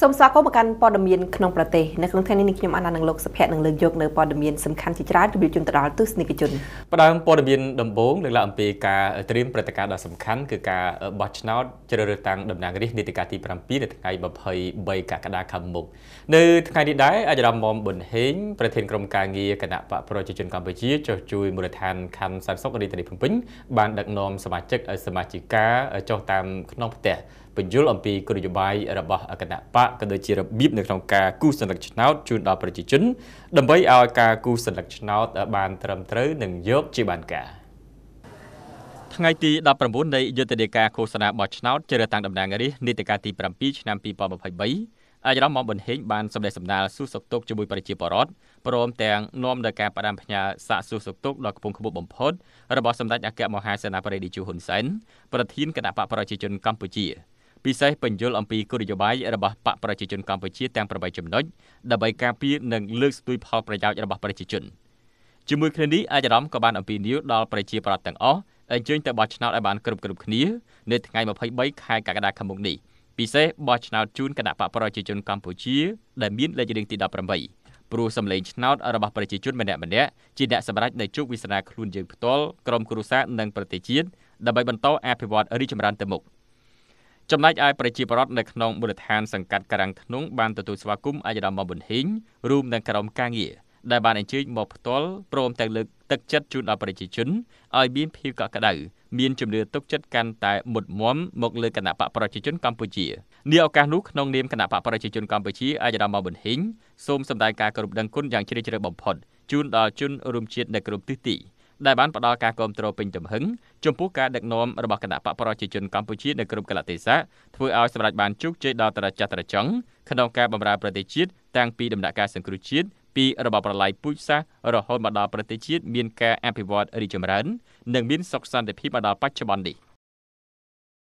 សូមស្វាគមន៍មកកាន់ព័ត៌មានក្នុងប្រទេសនៅក្នុងថ្ងៃនេះនេះខ្ញុំអានណានឹងលោកសុភ័ក្រនឹងលើកយកនៅព័ត៌មានសំខាន់ជាច្រើនជម្រាបជូនទៅដល់ទស្សនិកជនផ្ដើមព័ត៌មានដំបូងលើកឡើងអំពីការត្រៀមព្រឹត្តិការណ៍ដ៏សំខាន់គឺការបោះឆ្នោតជ្រើសរើសតាំងតំណាងរាស្ត្រនីតិកាលទី7នៅថ្ងៃ23កក្កដាខាងមុខនៅថ្ងៃនេះដែរអាចារ្យមុំប៊ុនហេងប្រធានក្រុមការងារគណៈបកប្រជាជនកម្ពុជាចុះជួយមូលដ្ឋានខណ្ឌសន្តិសុខរាជធានីភ្នំពេញបានដឹកនាំសមាជិកសមាជិកាចុះតាមក្នុងផ្ទះបញ្យលអំពីគោលនយោបាយរបស់គណៈបកកក៏ដូចជារបៀបនៅក្នុងការគូសសន្លឹកឆ្នោតជូនដល់ប្រជាជន ដើម្បីឲ្យការគូសសន្លឹកឆ្នោតបាន ត្រឹមត្រូវនិងយកជាបានការថ្ងៃទី19នៃយុទ្ធនាការឃោសនាបោះឆ្នោតជ្រើសតាំងតំណាងរាស្ត្រនីតិកាលទី7ឆ្នាំ2023អាយរ៉មមកបន្ទហេងបានសម្ដែងសម្ដាលសួរសុខទុក្ខជាមួយប្រជាពលរដ្ឋព្រមទាំងនាំដល់ការផ្ដាំផ្ញើសាកសួរសុខទុក្ខដល់កំពង់ក្បូរបំផុតរបស់សម្ដេចអគ្គមហាសេនាបតីឌីជូហ៊ុនសែនប្រធានគណៈបកប្រជាជនកម្ពុជា។ពិសេសបញ្យលអំពីគោលនយោបាយរបស់បកប្រជាជនកម្ពុជាទាំង8ចំណុចដើម្បីការពារនិងលើកស្ទួយផលប្រយោជន៍របស់ប្រជាជនជាមួយគ្នានេះអាយរ៉មក៏បានអំពាវនាវដល់ប្រជាប្រដ្ឋទាំងអស់អញ្ជើញទៅបោះឆ្នោតឲ្យបានគ្រប់គ្រប់គ្នានៅថ្ងៃ23ខែកក្កដាខាងមុខនេះពិសេសបោះឆ្នោតជូនគណៈបកប្រជាជនកម្ពុជាដែលមានលេខរៀងទី18ព្រោះសម្លេងឆ្នោតរបស់ប្រជាជនម្នាក់ម្នាក់ជាអ្នកសម្រេចដោយជោគវាសនាខ្លួនយើងផ្ទាល់ក្រុមគ្រួសារនិងប្រទេសជាតិដើម្បីបន្តអភិវឌ្ឍរីកចម្រើនទៅមុខ។ចំណែកឯប្រជាពលរដ្ឋនៅក្នុងមូលដ្ឋានសង្កាត់ការាំងធ្នងបានទទួលស្វាគមន៍អាយដាមបុនហ៊ីងរួមនឹងក្រុមការងារដែលបានអញ្ជើញមកផ្ទាល់ព្រមទាំងលើកទឹកចិត្តជូនដល់ប្រជាជនឲ្យមានភាពកក់ក្ដៅមានជំនឿទុកចិត្តកាន់តែមុតមមមកលើគណៈបកប្រជាជនកម្ពុជានេះឱកាសនោះក្នុងនាមគណៈបកប្រជាជនកម្ពុជាអាយដាមបុនហ៊ីងសូមសម្ដែងការគោរពដឹងគុណយ៉ាងជ្រាលជ្រៅបំផុតជូនដល់ជនរួមជាតិនៅគ្រប់ទិសទី។ដែលបានផ្ដល់ការគ្រប់គ្រងពេញទំហឹងចំពោះការដឹកនាំរបស់គណៈបកប្រជាជនកម្ពុជានៅគ្រប់កលៈទេសៈធ្វើឲ្យសម្រេចបានជោគជ័យដល់ប្រជាត្រចង់ក្នុងការបម្រើប្រទេសជាតិតាំងពីដំណាក់កាលសង្គ្រោះជាតិពីរបបប្រល័យពូជសាសន៍រហូតមកដល់ប្រទេសជាតិមានការអភិវឌ្ឍរីកចម្រើននិងមានសុខសន្តិភាពមកដល់បច្ចុប្បន្ននេះ។